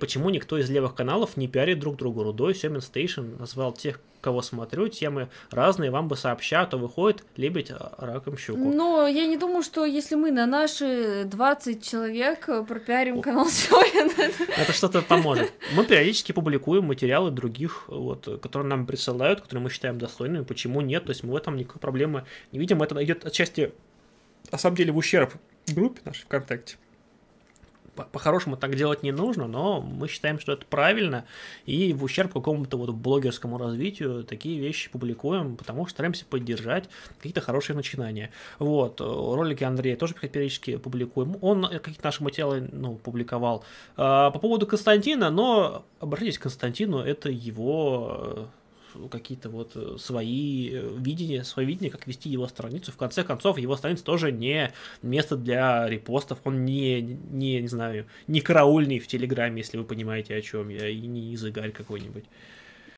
почему никто из левых каналов не пиарит друг другу. Рудой, Семен Стейшн назвал тех, кого смотрю, темы разные, вам бы сообща, а то выходит лебедь а, раком щуку. Но я не думаю, что если мы на наши 20 человек пропиарим О. канал Семен... Это что-то поможет. Мы периодически публикуем материалы других, вот, которые нам присылают, которые мы считаем достойными, почему нет, то есть мы в этом никакой проблемы не видим. Это идет отчасти, на самом деле, в ущерб группе нашей ВКонтакте по-хорошему так делать не нужно, но мы считаем, что это правильно, и в ущерб какому-то вот блогерскому развитию такие вещи публикуем, потому что стараемся поддержать какие-то хорошие начинания. Вот, э, ролики Андрея тоже периодически публикуем, он какие-то наши материалы, ну, публиковал. А, по поводу Константина, но обратитесь к Константину, это его э, какие-то вот э, свои э, видения, свои видения, как вести его страницу. В конце концов, его страница тоже не место для репостов, он не, не, не знаю, не караульный в Телеграме, если вы понимаете, о чем я, и не языгарь какой-нибудь.